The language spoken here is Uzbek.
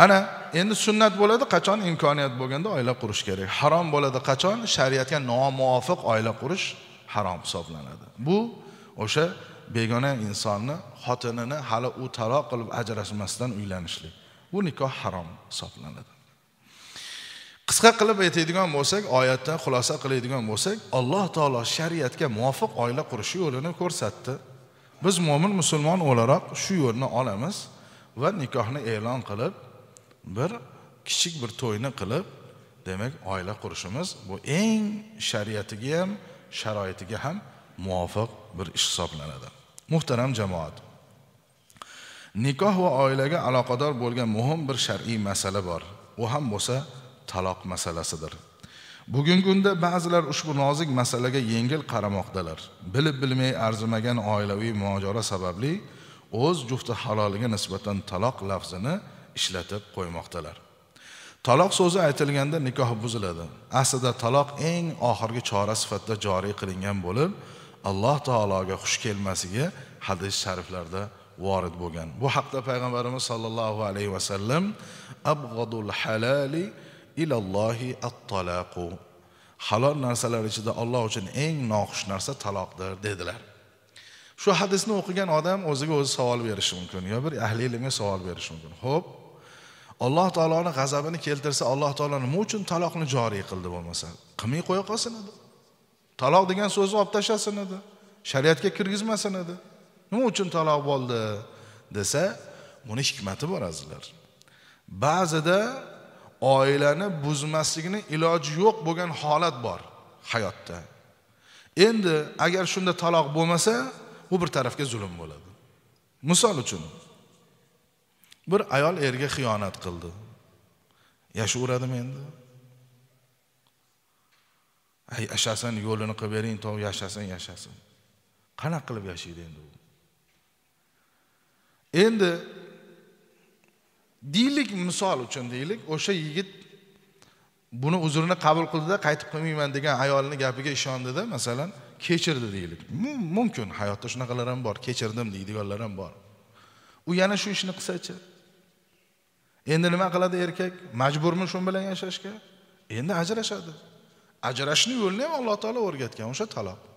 ana endi sunnat bo'ladi qachon imkoniyat bo'lganda oila qurish kerak harom bo'ladi qachon shariatga nomuvofiq oila qurish harom hisoblanadi bu o'sha begona insonni xotinini hali u taloq qilib ajrashmasdan uylanishlik bu nikoh harom hisoblanadi qisqa qilib aytadigan bo'lsak oyatdan xulosa qiladigan bo'lsak alloh taolo shariatga muvofiq oila qurish yo'lini ko'rsatdi biz mo'min musulmon o'laroq shu yo'lni olamiz va nikohni e'lon qilib bir kichik bir to'yni qilib demak oila qurishimiz bu eng shariatiga ham sharoitiga ham muvofiq bir ish hisoblanadi muhtaram jamoat nikoh va oilaga aloqador bo'lgan muhim bir shar'iy masala bor u ham bo'lsa taloq masalasidir bugungi kunda ba'zilar ushbu nozik masalaga yengil qaramoqdalar bilib bilmay arzimagan oilaviy mojaro sababli o'z jufti haloliga nisbatan taloq lafzini ishlatib qo'ymoqdalar taloq so'zi aytilganda nikoh buziladi aslida taloq eng oxirgi chora sifatida joriy qilingan bo'lib alloh taologa xush kelmasligi hadis shariflarda vorid bo'lgan bu haqda payg'ambarimiz sollallohu alayhi vasallam abg'adul halali ilallohi at halol narsalar ichida Alloh uchun eng noxush narsa taloqdir dedilar shu hadisni o'qigan odam o'ziga o'zi savol berishi mumkin yo bir ahli ilmga savol berishi mumkin ho'p alloh taoloni g'azabini keltirsa alloh taolo nima uchun taloqni joriy qildi bo'lmasa qilmay qo'ya qolsin edi taloq degan so'zni olib tashlasin edi shariatga kirgizmasin edi nima uchun taloq bo'ldi desa buni hikmati bor azizlar ba'zida oilani buzmaslikni iloji yo'q bo'lgan holat bor hayotda endi agar shunda taloq bo'lmasa bu bir tarafga zulm bo'ladi misol uchun bir ayol erga xiyonat qildi yashayveradimi endi ay yashasin yo'lini qilib bering to yashasin yashasin qanaqa qilib yashaydi endi u endi deylik misol uchun deylik o'sha yigit buni uzrini qabul qildida qaytib qilmayman degan ayolni gapiga ishondida masalan kechirdi deylik mumkin hayotda shunaqalar ham bor kechirdim deydiganlar ham bor u yana shu ishni qilsachi endi nima qiladi erkak majburmi shu bilan yashashga endi ajrashadi ajrashni yo'lini ham alloh taolo o'rgatgan o'sha taloq